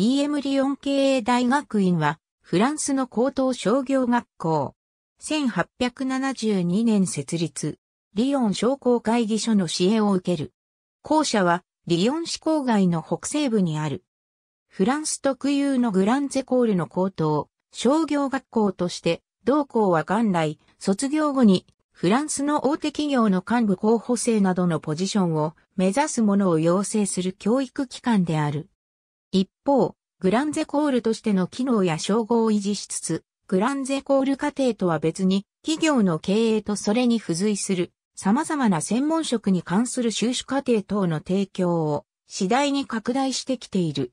EM リオン経営大学院は、フランスの高等商業学校。1872年設立。リヨン商工会議所の支援を受ける。校舎は、リヨン市郊外の北西部にある。フランス特有のグランゼコールの高等、商業学校として、同校は元来、卒業後に、フランスの大手企業の幹部候補生などのポジションを目指す者を養成する教育機関である。一方、グランゼコールとしての機能や称号を維持しつつ、グランゼコール家程とは別に、企業の経営とそれに付随する、様々な専門職に関する収支家程等の提供を、次第に拡大してきている。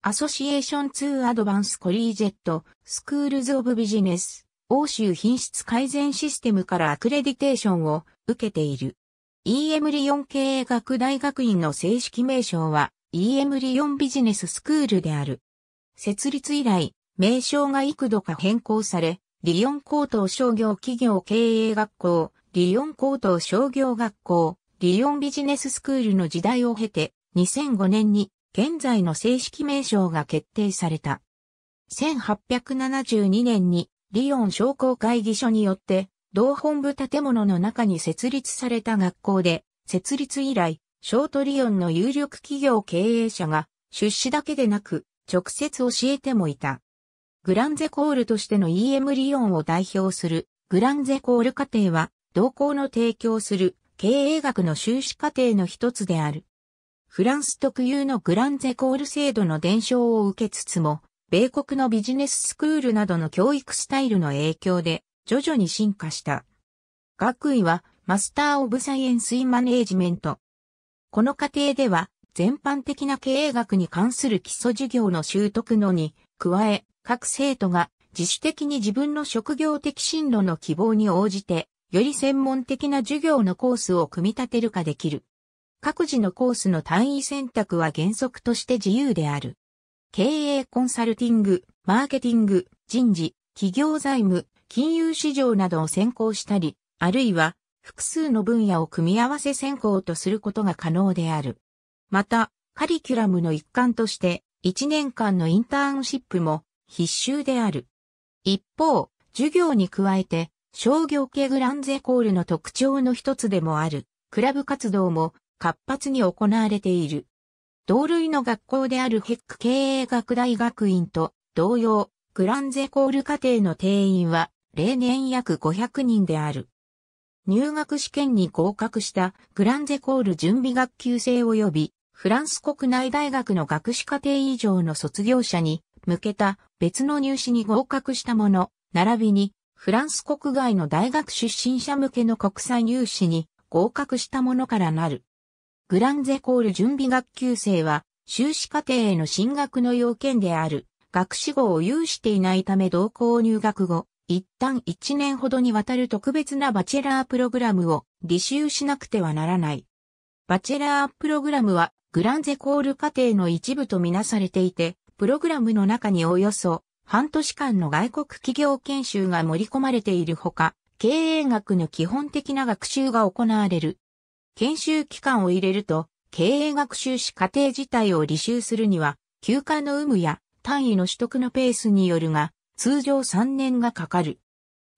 アソシエーション2アドバンスコリージェット、スクールズオブビジネス、欧州品質改善システムからアクレディテーションを受けている。EM リオン経営学大学院の正式名称は、EM リオンビジネススクールである。設立以来、名称が幾度か変更され、リオン高等商業企業経営学校、リオン高等商業学校、リオンビジネススクールの時代を経て、2005年に現在の正式名称が決定された。1872年にリオン商工会議所によって同本部建物の中に設立された学校で、設立以来、ショートリオンの有力企業経営者が出資だけでなく直接教えてもいた。グランゼコールとしての EM リオンを代表するグランゼコール課程は同行の提供する経営学の修士課程の一つである。フランス特有のグランゼコール制度の伝承を受けつつも、米国のビジネススクールなどの教育スタイルの影響で徐々に進化した。学位はマスター・オブ・サイエンス・イン・マネージメント、この過程では、全般的な経営学に関する基礎授業の習得のに、加え、各生徒が自主的に自分の職業的進路の希望に応じて、より専門的な授業のコースを組み立てるかできる。各自のコースの単位選択は原則として自由である。経営コンサルティング、マーケティング、人事、企業財務、金融市場などを専攻したり、あるいは複数の分野を組み合わせ専攻とすることが可能である。また、カリキュラムの一環として、1年間のインターンシップも必修である。一方、授業に加えて、商業系グランゼコールの特徴の一つでもある、クラブ活動も活発に行われている。同類の学校であるヘック経営学大学院と同様、グランゼコール課程の定員は例年約500人である。入学試験に合格したグランゼコール準備学級生及びフランス国内大学の学士課程以上の卒業者に向けた別の入試に合格した者、並びにフランス国外の大学出身者向けの国際入試に合格した者からなる。グランゼコール準備学級生は修士課程への進学の要件である学士号を有していないため同校入学後、一旦一年ほどにわたる特別なバチェラープログラムを履修しなくてはならない。バチェラープログラムはグランゼコール課程の一部とみなされていて、プログラムの中におよそ半年間の外国企業研修が盛り込まれているほか、経営学の基本的な学習が行われる。研修期間を入れると、経営学習士課程自体を履修するには、休暇の有無や単位の取得のペースによるが、通常3年がかかる。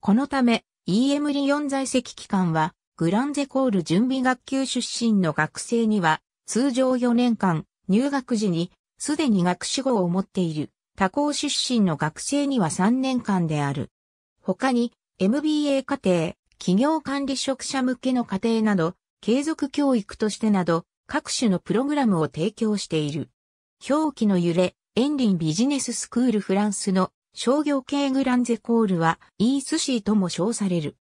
このため、EM リオン在籍期間は、グランゼコール準備学級出身の学生には、通常4年間、入学時に、すでに学士号を持っている、他校出身の学生には3年間である。他に、MBA 課程、企業管理職者向けの課程など、継続教育としてなど、各種のプログラムを提供している。表記の揺れ、エンリンビジネススクールフランスの商業系グランゼコールは、イースシーとも称される。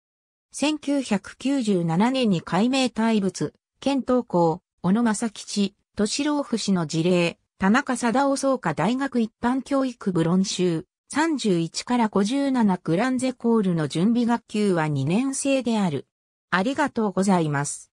1997年に改名大仏、県東校、小野正吉、敏郎夫氏の事例、田中貞夫総科大学一般教育部論集、31から57グランゼコールの準備学級は2年生である。ありがとうございます。